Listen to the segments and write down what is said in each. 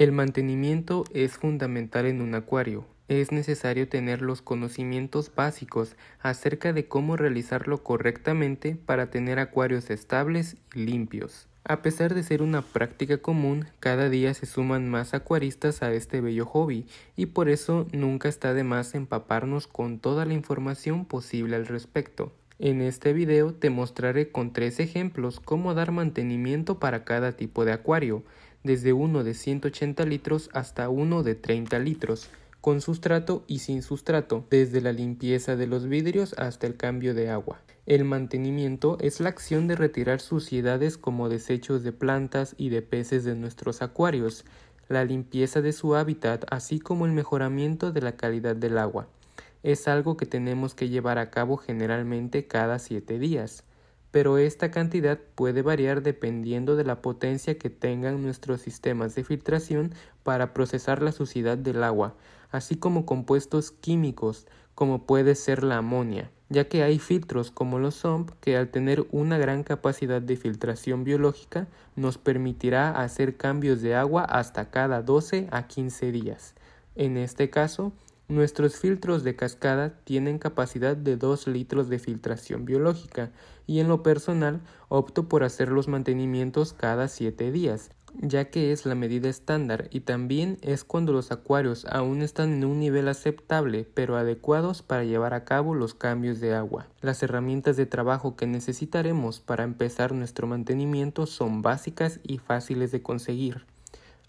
El mantenimiento es fundamental en un acuario. Es necesario tener los conocimientos básicos acerca de cómo realizarlo correctamente para tener acuarios estables y limpios. A pesar de ser una práctica común, cada día se suman más acuaristas a este bello hobby y por eso nunca está de más empaparnos con toda la información posible al respecto. En este video te mostraré con tres ejemplos cómo dar mantenimiento para cada tipo de acuario desde uno de 180 litros hasta uno de 30 litros, con sustrato y sin sustrato, desde la limpieza de los vidrios hasta el cambio de agua. El mantenimiento es la acción de retirar suciedades como desechos de plantas y de peces de nuestros acuarios, la limpieza de su hábitat, así como el mejoramiento de la calidad del agua. Es algo que tenemos que llevar a cabo generalmente cada siete días pero esta cantidad puede variar dependiendo de la potencia que tengan nuestros sistemas de filtración para procesar la suciedad del agua, así como compuestos químicos, como puede ser la amonia, ya que hay filtros como los SOMP que al tener una gran capacidad de filtración biológica nos permitirá hacer cambios de agua hasta cada 12 a 15 días. En este caso, Nuestros filtros de cascada tienen capacidad de 2 litros de filtración biológica y en lo personal opto por hacer los mantenimientos cada 7 días, ya que es la medida estándar y también es cuando los acuarios aún están en un nivel aceptable pero adecuados para llevar a cabo los cambios de agua. Las herramientas de trabajo que necesitaremos para empezar nuestro mantenimiento son básicas y fáciles de conseguir.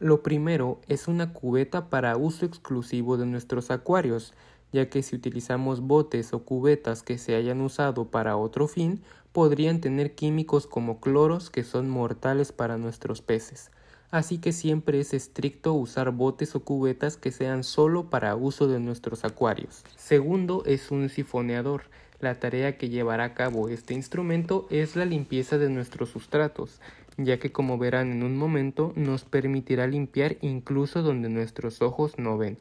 Lo primero es una cubeta para uso exclusivo de nuestros acuarios, ya que si utilizamos botes o cubetas que se hayan usado para otro fin, podrían tener químicos como cloros que son mortales para nuestros peces. Así que siempre es estricto usar botes o cubetas que sean solo para uso de nuestros acuarios. Segundo es un sifoneador. La tarea que llevará a cabo este instrumento es la limpieza de nuestros sustratos ya que como verán en un momento nos permitirá limpiar incluso donde nuestros ojos no ven,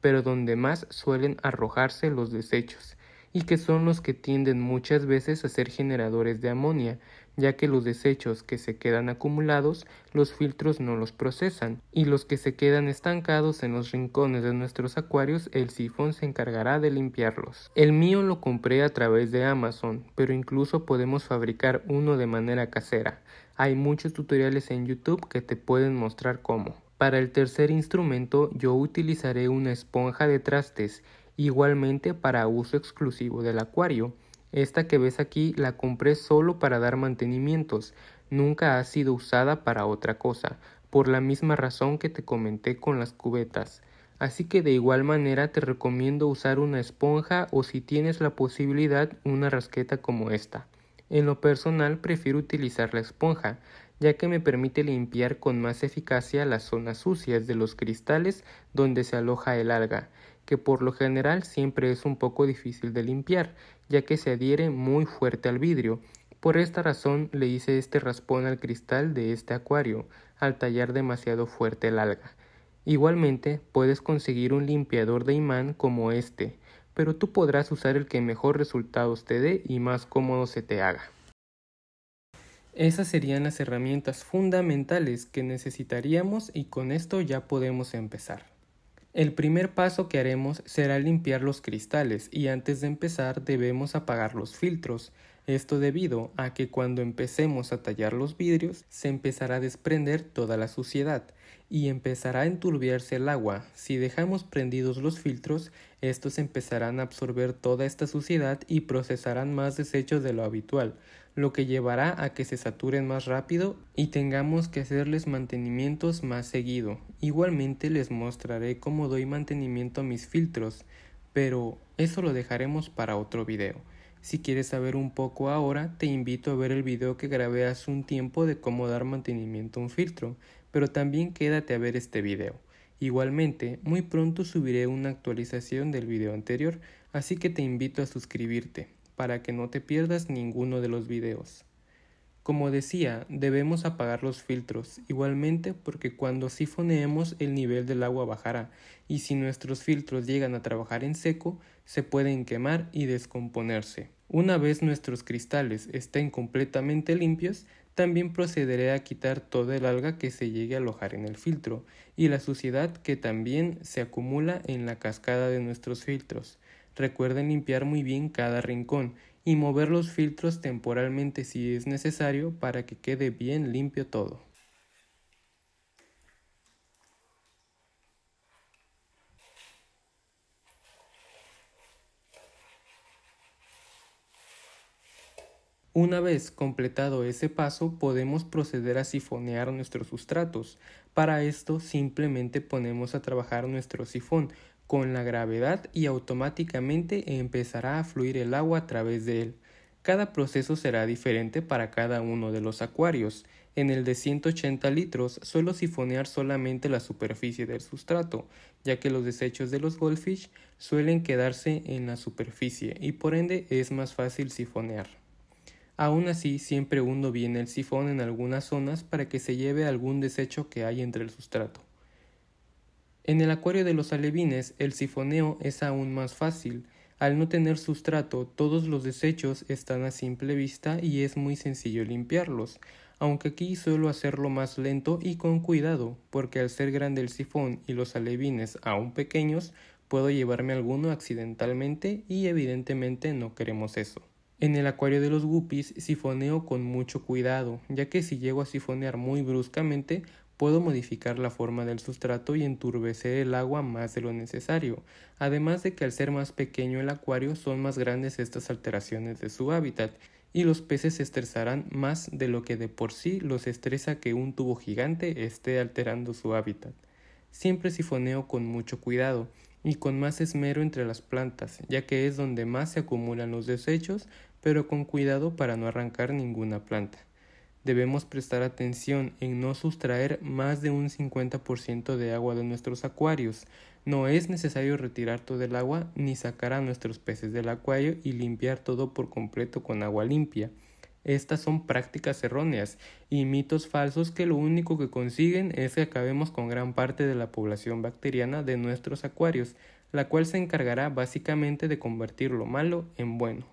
pero donde más suelen arrojarse los desechos, y que son los que tienden muchas veces a ser generadores de amonia, ya que los desechos que se quedan acumulados los filtros no los procesan, y los que se quedan estancados en los rincones de nuestros acuarios el sifón se encargará de limpiarlos. El mío lo compré a través de Amazon, pero incluso podemos fabricar uno de manera casera. Hay muchos tutoriales en YouTube que te pueden mostrar cómo. Para el tercer instrumento yo utilizaré una esponja de trastes, igualmente para uso exclusivo del acuario. Esta que ves aquí la compré solo para dar mantenimientos, nunca ha sido usada para otra cosa, por la misma razón que te comenté con las cubetas. Así que de igual manera te recomiendo usar una esponja o si tienes la posibilidad una rasqueta como esta. En lo personal prefiero utilizar la esponja, ya que me permite limpiar con más eficacia las zonas sucias de los cristales donde se aloja el alga, que por lo general siempre es un poco difícil de limpiar, ya que se adhiere muy fuerte al vidrio. Por esta razón le hice este raspón al cristal de este acuario, al tallar demasiado fuerte el alga. Igualmente, puedes conseguir un limpiador de imán como este, pero tú podrás usar el que mejor resultados te dé y más cómodo se te haga. Esas serían las herramientas fundamentales que necesitaríamos y con esto ya podemos empezar. El primer paso que haremos será limpiar los cristales y antes de empezar debemos apagar los filtros, esto debido a que cuando empecemos a tallar los vidrios se empezará a desprender toda la suciedad y empezará a enturbiarse el agua. Si dejamos prendidos los filtros estos empezarán a absorber toda esta suciedad y procesarán más desechos de lo habitual, lo que llevará a que se saturen más rápido y tengamos que hacerles mantenimientos más seguido. Igualmente les mostraré cómo doy mantenimiento a mis filtros, pero eso lo dejaremos para otro video. Si quieres saber un poco ahora, te invito a ver el video que grabé hace un tiempo de cómo dar mantenimiento a un filtro, pero también quédate a ver este video. Igualmente, muy pronto subiré una actualización del video anterior, así que te invito a suscribirte, para que no te pierdas ninguno de los videos. Como decía, debemos apagar los filtros, igualmente porque cuando sifoneemos el nivel del agua bajará y si nuestros filtros llegan a trabajar en seco, se pueden quemar y descomponerse. Una vez nuestros cristales estén completamente limpios, también procederé a quitar toda el alga que se llegue a alojar en el filtro y la suciedad que también se acumula en la cascada de nuestros filtros. Recuerden limpiar muy bien cada rincón y mover los filtros temporalmente si es necesario para que quede bien limpio todo. Una vez completado ese paso, podemos proceder a sifonear nuestros sustratos. Para esto simplemente ponemos a trabajar nuestro sifón con la gravedad y automáticamente empezará a fluir el agua a través de él. Cada proceso será diferente para cada uno de los acuarios. En el de 180 litros suelo sifonear solamente la superficie del sustrato, ya que los desechos de los goldfish suelen quedarse en la superficie y por ende es más fácil sifonear. Aún así, siempre hundo bien el sifón en algunas zonas para que se lleve algún desecho que hay entre el sustrato. En el acuario de los alevines, el sifoneo es aún más fácil. Al no tener sustrato, todos los desechos están a simple vista y es muy sencillo limpiarlos, aunque aquí suelo hacerlo más lento y con cuidado, porque al ser grande el sifón y los alevines aún pequeños, puedo llevarme alguno accidentalmente y evidentemente no queremos eso. En el acuario de los guppies sifoneo con mucho cuidado, ya que si llego a sifonear muy bruscamente, puedo modificar la forma del sustrato y enturbecer el agua más de lo necesario, además de que al ser más pequeño el acuario son más grandes estas alteraciones de su hábitat, y los peces se estresarán más de lo que de por sí los estresa que un tubo gigante esté alterando su hábitat. Siempre sifoneo con mucho cuidado, y con más esmero entre las plantas, ya que es donde más se acumulan los desechos pero con cuidado para no arrancar ninguna planta. Debemos prestar atención en no sustraer más de un 50% de agua de nuestros acuarios. No es necesario retirar todo el agua ni sacar a nuestros peces del acuario y limpiar todo por completo con agua limpia. Estas son prácticas erróneas y mitos falsos que lo único que consiguen es que acabemos con gran parte de la población bacteriana de nuestros acuarios, la cual se encargará básicamente de convertir lo malo en bueno.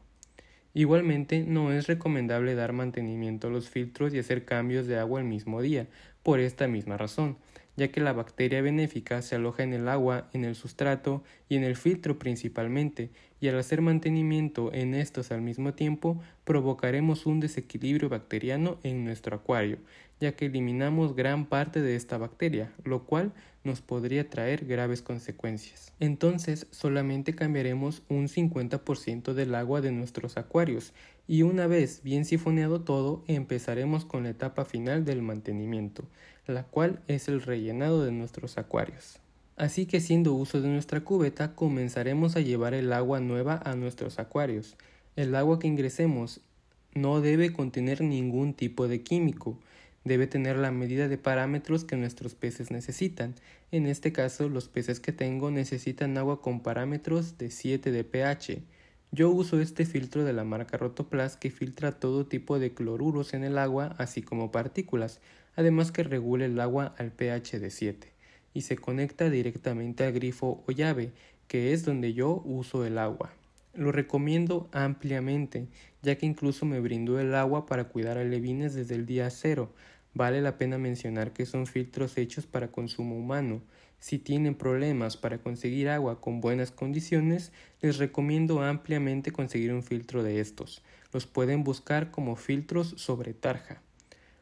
Igualmente, no es recomendable dar mantenimiento a los filtros y hacer cambios de agua el mismo día, por esta misma razón, ya que la bacteria benéfica se aloja en el agua, en el sustrato y en el filtro principalmente, y al hacer mantenimiento en estos al mismo tiempo, provocaremos un desequilibrio bacteriano en nuestro acuario, ya que eliminamos gran parte de esta bacteria, lo cual nos podría traer graves consecuencias. Entonces, solamente cambiaremos un 50% del agua de nuestros acuarios y una vez bien sifoneado todo, empezaremos con la etapa final del mantenimiento, la cual es el rellenado de nuestros acuarios. Así que siendo uso de nuestra cubeta, comenzaremos a llevar el agua nueva a nuestros acuarios. El agua que ingresemos no debe contener ningún tipo de químico, debe tener la medida de parámetros que nuestros peces necesitan. En este caso, los peces que tengo necesitan agua con parámetros de 7 de pH. Yo uso este filtro de la marca Rotoplas que filtra todo tipo de cloruros en el agua, así como partículas, además que regula el agua al pH de 7 y se conecta directamente al grifo o llave, que es donde yo uso el agua. Lo recomiendo ampliamente, ya que incluso me brindó el agua para cuidar a levines desde el día cero. Vale la pena mencionar que son filtros hechos para consumo humano, si tienen problemas para conseguir agua con buenas condiciones, les recomiendo ampliamente conseguir un filtro de estos. Los pueden buscar como filtros sobre tarja.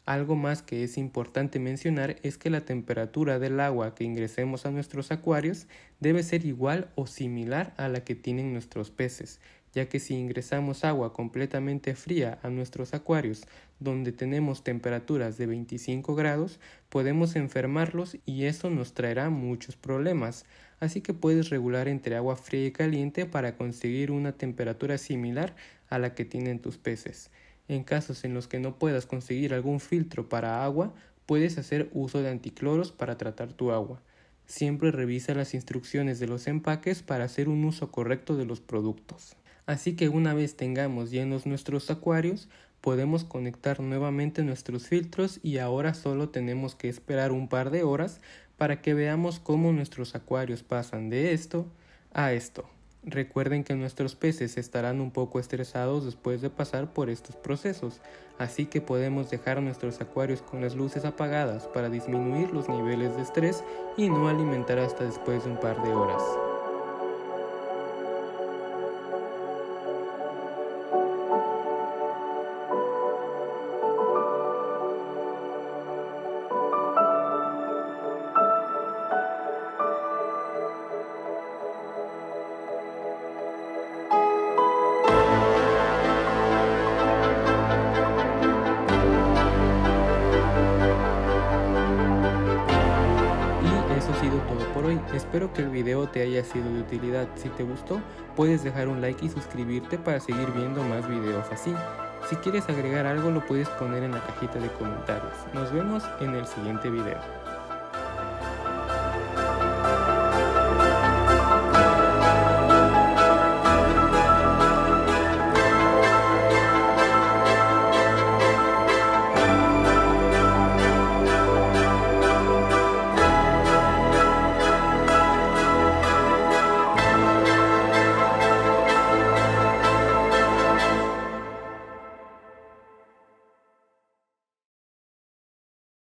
Algo más que es importante mencionar es que la temperatura del agua que ingresemos a nuestros acuarios debe ser igual o similar a la que tienen nuestros peces, ya que si ingresamos agua completamente fría a nuestros acuarios, donde tenemos temperaturas de 25 grados, podemos enfermarlos y eso nos traerá muchos problemas. Así que puedes regular entre agua fría y caliente para conseguir una temperatura similar a la que tienen tus peces. En casos en los que no puedas conseguir algún filtro para agua, puedes hacer uso de anticloros para tratar tu agua. Siempre revisa las instrucciones de los empaques para hacer un uso correcto de los productos. Así que una vez tengamos llenos nuestros acuarios, podemos conectar nuevamente nuestros filtros y ahora solo tenemos que esperar un par de horas para que veamos cómo nuestros acuarios pasan de esto a esto. Recuerden que nuestros peces estarán un poco estresados después de pasar por estos procesos, así que podemos dejar nuestros acuarios con las luces apagadas para disminuir los niveles de estrés y no alimentar hasta después de un par de horas. espero que el video te haya sido de utilidad. Si te gustó, puedes dejar un like y suscribirte para seguir viendo más videos así. Si quieres agregar algo lo puedes poner en la cajita de comentarios. Nos vemos en el siguiente video.